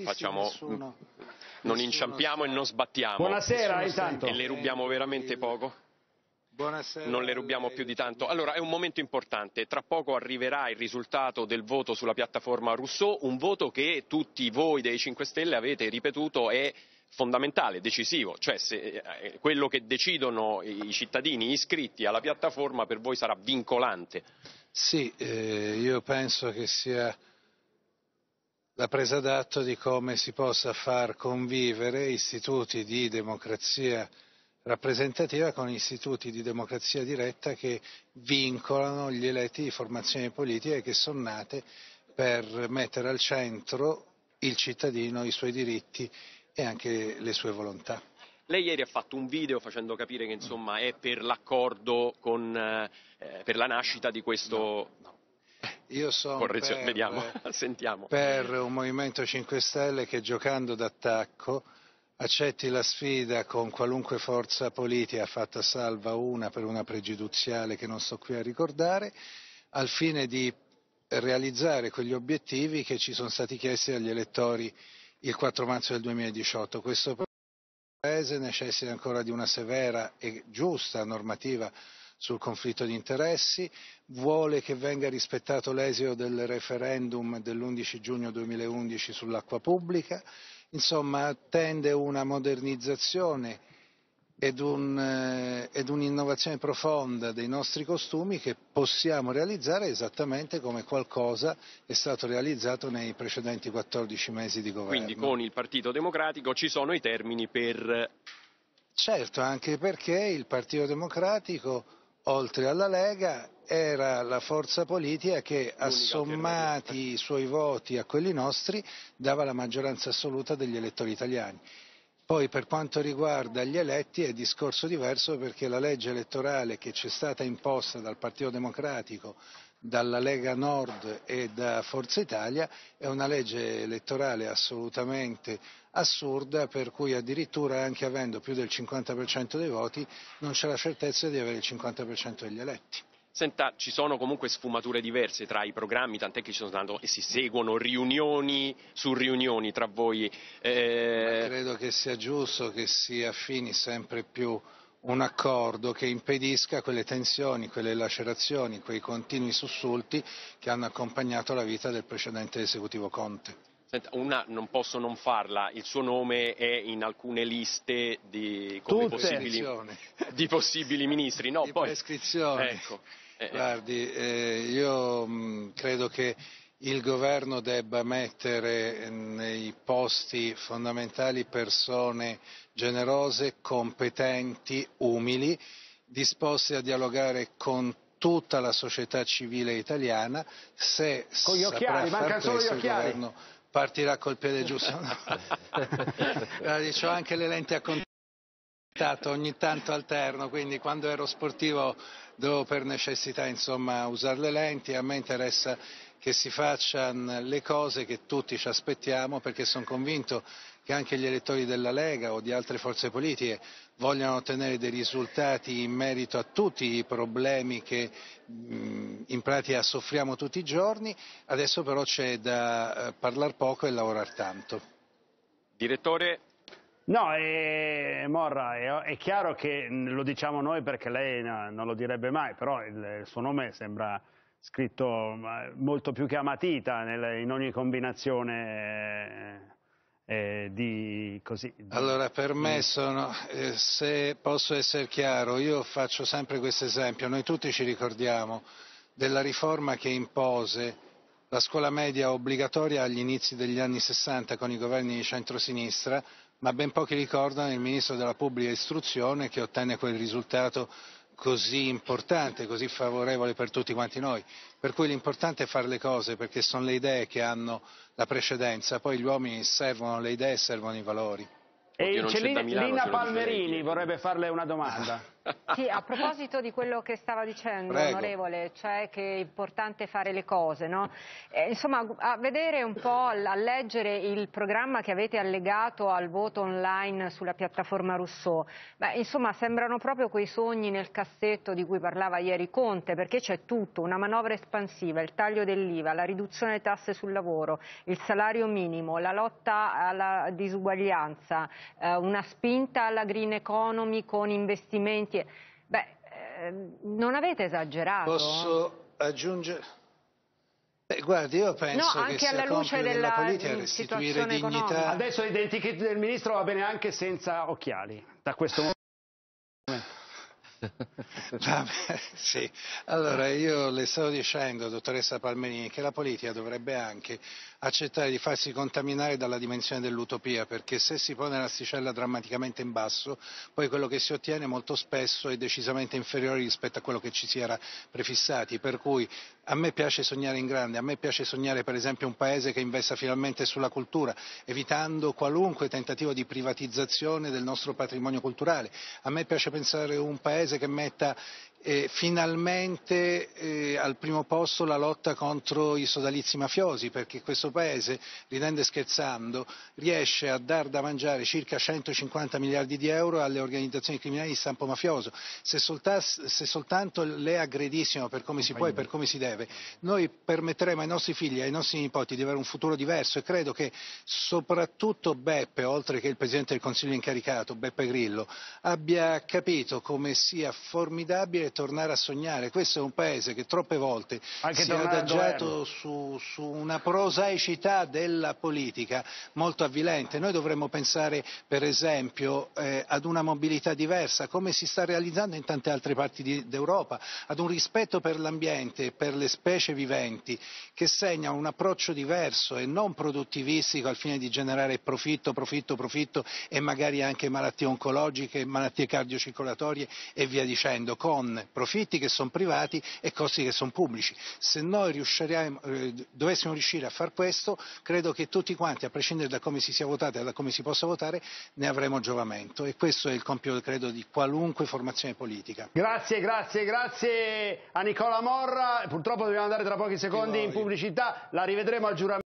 facciamo, nessuno, non inciampiamo e non sbattiamo. Buonasera, intanto. E le rubiamo veramente poco? Buonasera, non le rubiamo più di tanto. Allora, è un momento importante. Tra poco arriverà il risultato del voto sulla piattaforma Rousseau, un voto che tutti voi dei 5 Stelle avete ripetuto è fondamentale, decisivo, cioè se, eh, eh, quello che decidono i cittadini iscritti alla piattaforma per voi sarà vincolante. Sì, eh, io penso che sia la presa d'atto di come si possa far convivere istituti di democrazia rappresentativa con istituti di democrazia diretta che vincolano gli eletti di formazioni politiche che sono nate per mettere al centro il cittadino, i suoi diritti e anche le sue volontà. Lei ieri ha fatto un video facendo capire che insomma, è per l'accordo con, eh, per la nascita di questo... No, no. Io sono per, vediamo, eh, sentiamo. per un Movimento 5 Stelle che giocando d'attacco accetti la sfida con qualunque forza politica, fatta salva una per una pregiudiziale che non sto qui a ricordare, al fine di realizzare quegli obiettivi che ci sono stati chiesti dagli elettori il 4 marzo del 2018. Questo Paese necessita ancora di una severa e giusta normativa sul conflitto di interessi, vuole che venga rispettato l'esito del referendum dell'11 giugno 2011 sull'acqua pubblica, insomma attende una modernizzazione ed, un, eh, ed un'innovazione profonda dei nostri costumi che possiamo realizzare esattamente come qualcosa è stato realizzato nei precedenti 14 mesi di governo. Quindi con il Partito Democratico ci sono i termini per Certo, anche perché il Partito Democratico oltre alla Lega, era la forza politica che, assommati i suoi voti a quelli nostri, dava la maggioranza assoluta degli elettori italiani. Poi per quanto riguarda gli eletti è discorso diverso perché la legge elettorale che ci è stata imposta dal Partito Democratico dalla Lega Nord e da Forza Italia, è una legge elettorale assolutamente assurda per cui addirittura anche avendo più del 50% dei voti non c'è la certezza di avere il 50% degli eletti. Senta, ci sono comunque sfumature diverse tra i programmi, tant'è che tanto, si seguono riunioni su riunioni tra voi. Eh... Credo che sia giusto che si affini sempre più un accordo che impedisca quelle tensioni, quelle lacerazioni, quei continui sussulti che hanno accompagnato la vita del precedente esecutivo Conte una non posso non farla, il suo nome è in alcune liste di, possibili, di possibili, ministri. No, di poi, ecco. Eh, eh. Guardi, eh, io mh, mm, credo che il governo debba mettere nei posti fondamentali persone generose, competenti, umili, disposte a dialogare con tutta la società civile italiana, se con gli occhiali, far questo il governo partirà col piede giusto. No. Eh, Dicevo anche le lenti a contatto stato ogni tanto alterno, quindi quando ero sportivo dovevo per necessità insomma, usare le lenti, a me interessa che si facciano le cose che tutti ci aspettiamo perché sono convinto che anche gli elettori della Lega o di altre forze politiche vogliano ottenere dei risultati in merito a tutti i problemi che in pratica soffriamo tutti i giorni, adesso però c'è da eh, parlare poco e lavorare tanto. Direttore, No, eh, Morra, è, è, chiaro che mm, lo diciamo noi perché lei no, non lo direbbe mai, però il, il, suo nome sembra scritto mm, molto più che a matita nel, in ogni combinazione eh, eh, di così. Di, allora, per me sono, eh, se posso essere chiaro, io faccio sempre questo esempio, noi tutti ci ricordiamo della riforma che impose la scuola media obbligatoria agli inizi degli anni 60 con i governi di centrosinistra, ma ben pochi ricordano il ministro della pubblica istruzione che ottenne quel risultato così importante, così favorevole per tutti quanti noi. Per cui l'importante è fare le cose perché sono le idee che hanno la precedenza, poi gli uomini servono le idee e servono i valori. E Lina Palmerini vorrebbe farle una domanda. Sì, a proposito di quello che stava dicendo, Prego. onorevole, cioè che è importante fare le cose, no? eh, insomma, a vedere un po', a leggere il programma che avete allegato al voto online sulla piattaforma Rousseau, beh, insomma, sembrano proprio quei sogni nel cassetto di cui parlava ieri Conte, perché c'è tutto, una manovra espansiva, il taglio dell'IVA, la riduzione delle tasse sul lavoro, il salario minimo, la lotta alla disuguaglianza, eh, una spinta alla green economy con investimenti Gautier. Beh, eh, non avete esagerato? Eh? Posso aggiungere? Beh, guardi, io penso no, che sia alla luce della, della politica restituire dignità. Economica. Adesso l'identikit del ministro va bene anche senza occhiali, da questo momento. Vabbè, sì. Allora io le stavo dicendo, dottoressa Palmerini, che la politica dovrebbe anche accettare di farsi contaminare dalla dimensione dell'utopia, perché se si pone l'asticella drammaticamente in basso, poi quello che si ottiene molto spesso è decisamente inferiore rispetto a quello che ci si era prefissati, per cui a me piace sognare in grande, a me piace sognare per esempio un paese che investa finalmente sulla cultura, evitando qualunque tentativo di privatizzazione del nostro patrimonio culturale. A me piace pensare un paese che metta eh, finalmente eh, al primo posto la lotta contro i sodalizi mafiosi, perché questo Paese, ridendo e scherzando, riesce a dar da mangiare circa 150 miliardi di euro alle organizzazioni criminali di stampo mafioso. Se, soltas, se soltanto le aggredissimo per come si può e per come si deve, noi permetteremo ai nostri figli e ai nostri nipoti di avere un futuro diverso e credo che soprattutto Beppe, oltre che il Presidente del Consiglio incaricato, Beppe Grillo, abbia capito come sia formidabile tornare a sognare. Questo è un paese che troppe volte Anche si è adagiato su, su, una prosaicità della politica molto avvilente. Noi dovremmo pensare, per esempio, eh, ad una mobilità diversa, come si sta realizzando in tante altre parti d'Europa, ad un rispetto per l'ambiente e per le specie viventi che segna un approccio diverso e non produttivistico al fine di generare profitto, profitto, profitto e magari anche malattie oncologiche, malattie cardiocircolatorie e via dicendo, con profitti che sono privati e costi che sono pubblici. Se noi eh, dovessimo riuscire a far questo, credo che tutti quanti, a prescindere da come si sia votato e da come si possa votare, ne avremo giovamento e questo è il compito, credo, di qualunque formazione politica. Grazie, grazie, grazie a Nicola Morra. Purtroppo dobbiamo andare tra pochi secondi in pubblicità, la rivedremo al giuramento.